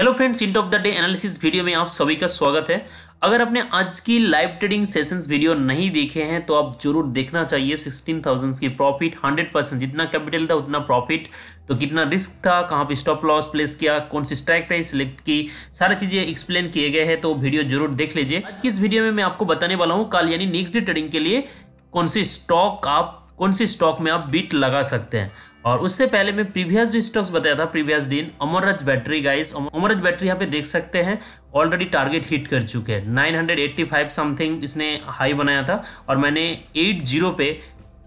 hello friends end of the day analysis video में आप सभी का स्वागत है अगर आपने आज की लाइव ट्रेडिंग सेशंस वीडियो नहीं देखे हैं तो आप जरूर देखना चाहिए सिक्सटीन की प्रॉफिट हंड्रेड परसेंट जितना कैपिटल था उतना प्रॉफिट तो कितना रिस्क था कहाँ पे स्टॉप लॉस प्लेस किया कौन सी स्ट्राइक प्राइस सिलेक्ट की सारी चीज़ें एक्सप्लेन किए गए हैं तो वीडियो जरूर देख लीजिए आज की इस वीडियो में मैं आपको बताने वाला हूँ कल यानी नेक्स्ट डे ट्रेडिंग के लिए कौन सी स्टॉक आप कौन सी स्टॉक में आप बीट लगा सकते हैं और उससे पहले मैं प्रीवियस जो स्टॉक्स बताया था प्रीवियस दिन Amaraja battery guys Amaraja battery यहाँ पे देख सकते हैं ऑलरेडी टारगेट हिट कर चुके हैं 985 समथिंग इसने हाई बनाया था और मैंने 80 पे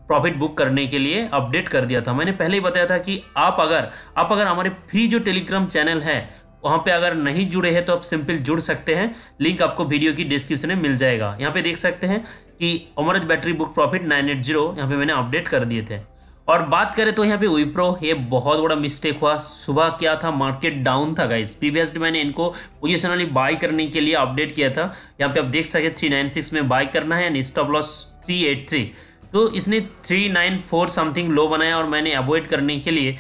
प्रॉफिट बुक करने के लिए अपडेट कर दिया था मैंने पहले ही बताया था कि आप अगर आप अगर हमारे फ्री जो टेलीग्राम चैनल है वहाँ पे अगर नहीं जुड़े हैं तो आप सिंपल जुड़ सकते हैं लिंक आपको वीडियो की डिस्क्रिप्शन में मिल जाएगा यहाँ पे देख सकते हैं कि Amaraja battery book profit nine eight zero यहाँ पर मैंने अपडेट कर दिए थे और बात करें तो यहाँ पे विप्रो ये बहुत बड़ा मिस्टेक हुआ सुबह क्या था मार्केट डाउन था गाइस प्रीवियसली मैंने इनको पोजिशनली बाय करने के लिए अपडेट किया था यहाँ पे आप देख नाइन सिक्स में बाय करना है एंड स्टॉप लॉस थ्री तो इसने फोर समथिंग लो बनाया और मैंने अवॉइड करने के लिए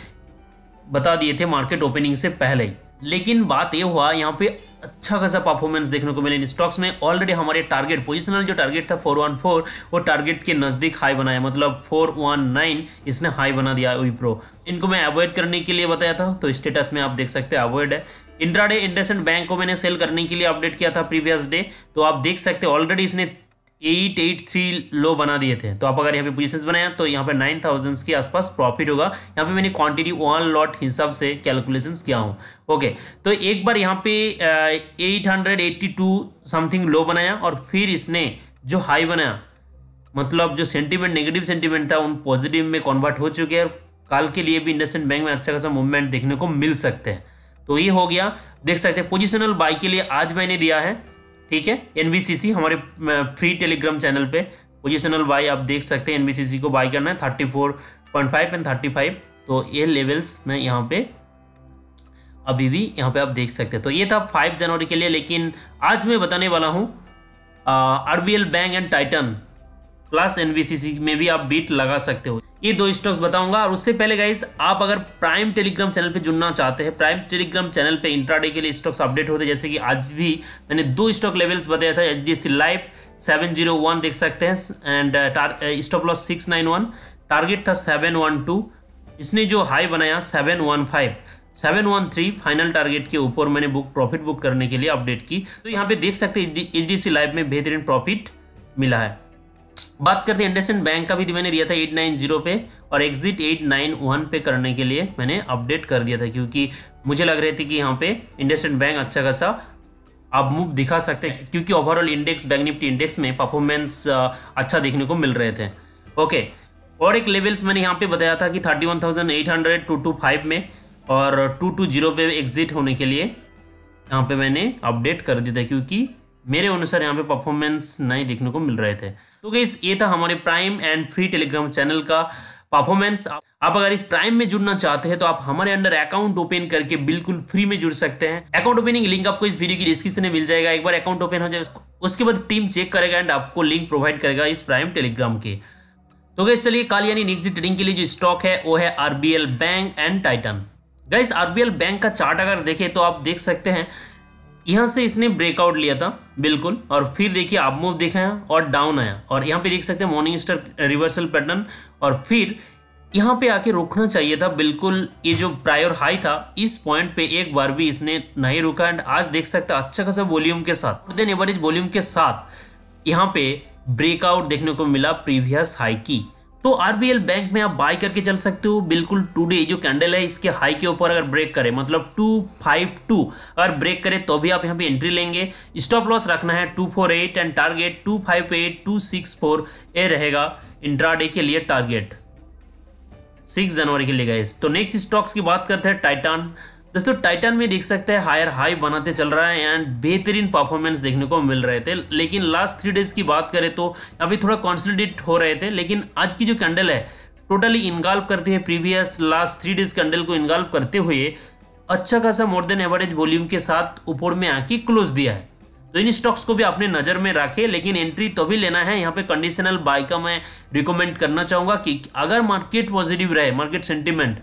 बता दिए थे मार्केट ओपनिंग से पहले ही लेकिन बात ये हुआ यहाँ पे अच्छा खासा परफॉर्मेंस देखने को मिले इन स्टॉक्स में ऑलरेडी हमारे टारगेट पोजिशनल जो टारगेट था 414 वो टारगेट के नज़दीक हाई बनाया मतलब 419 इसने हाई बना दिया विप्रो इनको मैं अवॉइड करने के लिए बताया था तो स्टेटस में आप देख सकते हैं अवॉइड है इंड्राडे इंडसेंट बैंक को मैंने सेल करने के लिए अपडेट किया था प्रीवियस डे तो आप देख सकते ऑलरेडी इसने एट एट थ्री लो बना दिए थे तो आप अगर यहाँ पे पोजिशन बनाया तो यहाँ पे नाइन थाउजेंड्स के आसपास प्रॉफिट होगा यहाँ पे मैंने क्वांटिटी वन लॉट हिसाब से कैलकुलेशन किया हूँ ओके तो एक बार यहाँ पे eight hundred eighty two something low बनाया और फिर इसने जो हाई बनाया मतलब जो सेंटिमेंट नेगेटिव सेंटिमेंट था उन पॉजिटिव में कन्वर्ट हो चुके हैं कल के लिए भी इंडस्टैंड बैंक में अच्छा खासा मूवमेंट देखने को मिल सकते हैं तो ये हो गया देख सकते हैं पोजिशनल बाई के लिए आज मैंने दिया है ठीक है एनबीसीसी हमारे फ्री टेलीग्राम चैनल पे पोजिशनल बाई आप देख सकते हैं एनबीसीसी को बाई करना है thirty four point five and thirty five तो ये लेवल्स में यहाँ पे अभी भी यहाँ पे आप देख सकते हैं तो ये था फाइव जनवरी के लिए लेकिन आज मैं बताने वाला हूँ R bank and Titan plus NBCC में भी आप बीट लगा सकते हो ये दो स्टॉक्स बताऊंगा और उससे पहले गाइस आप अगर प्राइम टेलीग्राम चैनल पे जुड़ना चाहते हैं प्राइम टेलीग्राम चैनल पे इंट्राडे के लिए स्टॉक्स अपडेट होते हैं जैसे कि आज भी मैंने दो स्टॉक लेवल्स बताया था H D F C life seven zero one देख सकते हैं and stop loss six nine one target था सेवन वन टू इसने जो हाई बनाया seven one five seven one three final target के ऊपर मैंने बुक प्रॉफिट बुक करने के लिए अपडेट की तो यहाँ पे देख सकते हैं H D F C life में बेहतरीन प्रॉफिट मिला है बात करते हैं इंडसेंड बैंक का भी मैंने दिया था एट नाइन जीरो पे और एग्जिट एट नाइन वन पे करने के लिए मैंने अपडेट कर दिया था क्योंकि मुझे लग रहे थे कि यहाँ पे इंडसेंड बैंक अच्छा खासा आप मूव दिखा सकते हैं क्योंकि overall index bank Nifty index में परफॉर्मेंस uh, अच्छा देखने को मिल रहे थे ओके और एक लेवल्स मैंने यहाँ पे बताया था कि thirty one thousand eight hundred two two five में और टू टू जीरो पे एग्जिट होने के लिए यहाँ पे मैंने अपडेट कर दिया था क्योंकि मेरे अनुसार यहाँ पे परफॉर्मेंस नहीं देखने को मिल रहे थे तो गई ये था हमारे prime and free Telegram channel का परफॉर्मेंस आप अगर इस प्राइम में जुड़ना चाहते हैं तो आप हमारे अंडर अकाउंट ओपन करके बिल्कुल फ्री में जुड़ सकते हैं अकाउंट ओपनिंग लिंक आपको इस वीडियो की डिस्क्रिप्शन में मिल जाएगा एक बार अकाउंट ओपन हो जाए उसके बाद टीम चेक करेगा एंड आपको लिंक प्रोवाइड करेगा इस प्राइम टेलीग्राम के तो गैस चलिए कल यानी नेक्स्ट ट्रेडिंग के लिए जो स्टॉक है वो है RBL bank and Titan guys RBL bank का चार्ट अगर देखें तो आप देख सकते हैं यहाँ से इसने ब्रेकआउट लिया था बिल्कुल और फिर देखिए आप मूव देखा और डाउन आया और यहाँ पे देख सकते हैं मॉर्निंग स्टार रिवर्सल पैटर्न और फिर यहाँ पे आके रोकना चाहिए था बिल्कुल ये जो प्रायर हाई था इस पॉइंट पे एक बार भी इसने नहीं रुका एंड आज देख सकते अच्छा खासा वॉल्यूम के साथ देन एवरेज वॉल्यूम के साथ यहाँ पे ब्रेकआउट देखने को मिला प्रीवियस हाई की तो आरबीएल बैंक में आप बाय करके चल सकते हो बिल्कुल टुडे जो कैंडल है इसके हाई के ऊपर अगर ब्रेक करें मतलब टू फाइव टू अगर ब्रेक करें तो भी आप यहाँ पे एंट्री लेंगे स्टॉप लॉस रखना है two four eight and target two five eight two six four ए रहेगा इंट्राडे के लिए टारगेट सिक्स जनवरी के लिए गए तो नेक्स्ट स्टॉक्स की बात करते हैं टाइटान दोस्तों टाइटन में देख सकते हैं हायर हाई बनाते चल रहा है एंड बेहतरीन परफॉर्मेंस देखने को मिल रहे थे लेकिन लास्ट थ्री डेज की बात करें तो अभी थोड़ा कॉन्सोलिडेट हो रहे थे लेकिन आज की जो कैंडल है टोटली इनगाल्व करती है previous last three days candle को इन्गाल्व करते हुए अच्छा खासा मोर देन एवरेज वॉल्यूम के साथ ऊपर में आके क्लोज दिया है तो इन स्टॉक्स को भी अपने नज़र में रखें लेकिन एंट्री तभी तो लेना है यहाँ पे कंडीशनल बाय का मैं रिकमेंड करना चाहूँगा कि अगर मार्केट पॉजिटिव रहे मार्केट सेंटिमेंट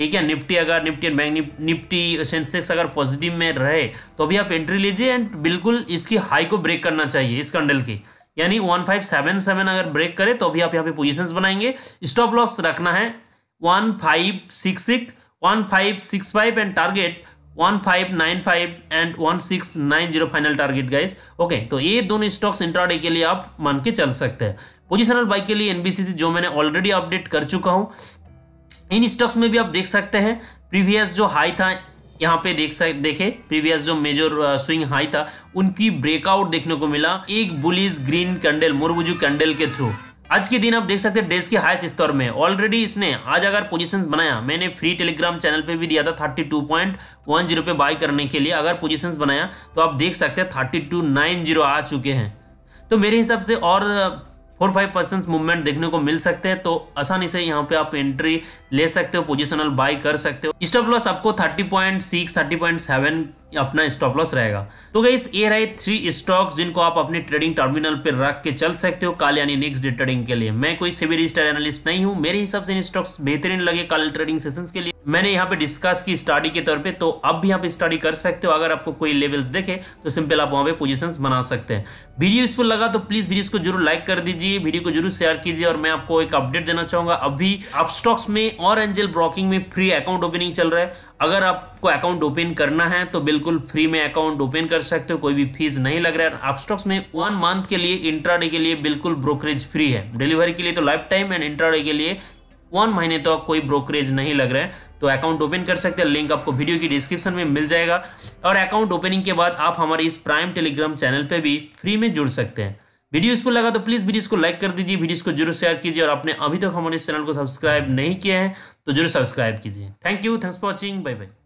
ठीक है निफ्टी अगर निफ्टी बैंक निफ्टी सेंसेक्स अगर पॉजिटिव में रहे तो अभी आप एंट्री लीजिए एंड बिल्कुल इसकी हाई को ब्रेक करना चाहिए इस कंडल की यानी वन फाइव सेवन सेवन अगर ब्रेक करे तो अभी आप यहाँ पे पोजिशन बनाएंगे स्टॉप लॉस रखना है one five six six one five six five and target one five nine five and one six nine zero final target guys okay तो ये दोनों स्टॉक्स इंट्राडे के लिए आप मान के चल सकते हैं पोजिशनल बाइक के लिए एनबीसीसी जो मैंने ऑलरेडी अपडेट कर चुका हूँ इन स्टॉक्स में भी आप देख सकते हैं प्रीवियस जो हाई था यहाँ पे देख सक देखे प्रीवियस जो मेजर स्विंग हाई था उनकी ब्रेकआउट देखने को मिला एक बुलिस ग्रीन कैंडल मुरबुजू कैंडल के थ्रू आज के दिन आप देख सकते हैं डेज के हाईस्ट स्तर में ऑलरेडी इसने आज अगर पोजीशंस बनाया मैंने फ्री टेलीग्राम चैनल पे भी दिया था thirty two point one zero पे बाय करने के लिए अगर पोजीशंस बनाया तो आप देख सकते हैं थर्टी टू नाइन जीरो आ चुके हैं तो मेरे हिसाब से और फोर फाइव परसेंट मूवमेंट देखने को मिल सकते हैं तो आसानी से यहाँ पे आप एंट्री ले सकते हो पोजिशनल बाय कर सकते हो स्टॉप लॉस आपको thirty point six thirty point seven अपना स्टॉप लॉस रहेगा तो गई ये रहे थ्री स्टॉक्स जिनको आप अपने ट्रेडिंग टर्मिनल पर रख के चल सकते हो कल यानी नेक्स्ट डे ट्रेडिंग के लिए मैं कोई सेवी स्टाइल एनालिस्ट नहीं हूँ मेरे हिसाब से इन स्टॉक्स बेहतरीन लगे कल ट्रेडिंग सेशन के लिए मैंने यहाँ पे डिस्कस की स्टडी के तौर पे तो अब भी यहाँ पे स्टडी कर सकते हो अगर आपको कोई लेवल्स देखे तो सिंपल आप वहाँ पे पोजीशंस बना सकते हैं वीडियो इसको लगा तो प्लीज़ वीडियो को जरूर लाइक कर दीजिए वीडियो को जरूर शेयर कीजिए और मैं आपको एक अपडेट देना चाहूंगा अभी आप स्टॉक्स में और एंजल ब्रोकिंग में फ्री अकाउंट ओपनिंग चल रहा है अगर आपको अकाउंट ओपन करना है तो बिल्कुल फ्री में अकाउंट ओपन कर सकते हो कोई भी फीस नहीं लग रहा है आप स्टॉक्स में वन मंथ के लिए इंट्राडे के लिए बिल्कुल ब्रोकरेज फ्री है डिलीवरी के लिए तो लाइफ टाइम एंड इंट्राडे के लिए वन महीने तो कोई ब्रोकरेज नहीं लग रहा है तो अकाउंट ओपन कर सकते हैं लिंक आपको वीडियो की डिस्क्रिप्शन में मिल जाएगा और अकाउंट ओपनिंग के बाद आप हमारे इस प्राइम टेलीग्राम चैनल पर भी फ्री में जुड़ सकते हैं वीडियो इसको लगा तो प्लीज़ वीडियो को लाइक कर दीजिए वीडियो को जरूर शेयर कीजिए और आपने अभी तक हमारे चैनल को सब्सक्राइब नहीं किया है तो जरूर सब्सक्राइब कीजिए thank you thanks for watching bye bye